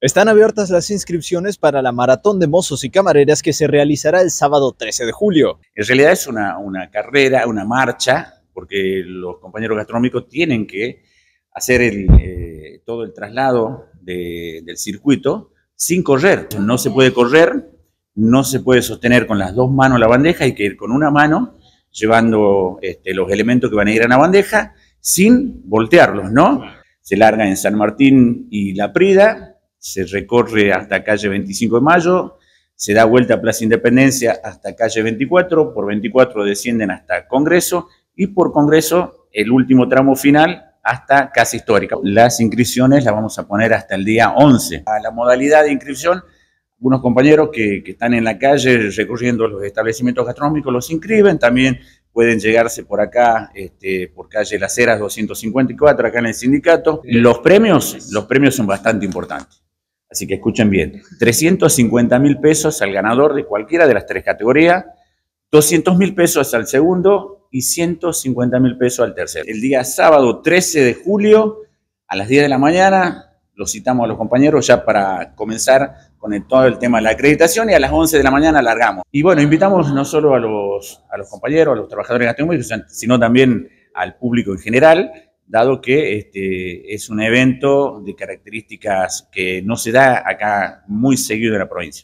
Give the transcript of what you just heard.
Están abiertas las inscripciones para la maratón de mozos y camareras que se realizará el sábado 13 de julio. En realidad es una, carrera, una marcha, porque los compañeros gastronómicos tienen que hacer eh, todo el traslado del circuito sin correr. No se puede correr, no se puede sostener con las dos manos la bandeja, hay que ir con una mano llevando este, los elementos que van a ir a la bandeja sin voltearlos, ¿no? Se larga en San Martín y La Prida, se recorre hasta calle 25 de mayo, se da vuelta a Plaza Independencia hasta calle 24, por 24 descienden hasta Congreso y por Congreso el último tramo final hasta Casa Histórica. Las inscripciones las vamos a poner hasta el día 11. A la modalidad de inscripción, algunos compañeros que, están en la calle recorriendo los establecimientos gastronómicos los inscriben, también pueden llegarse por acá, este, por calle Las Heras 254, acá en el sindicato. Los premios, los premios son bastante importantes. Así que escuchen bien, 350 mil pesos al ganador de cualquiera de las tres categorías, 200 mil pesos al segundo y 150 mil pesos al tercero. El día sábado 13 de julio a las 10 de la mañana los citamos a los compañeros ya para comenzar con todo el tema de la acreditación y a las 11 de la mañana largamos. Y bueno, invitamos no solo a los, a los compañeros, a los trabajadores gastronómicos, sino también al público en general dado que este, es un evento de características que no se da acá muy seguido en la provincia.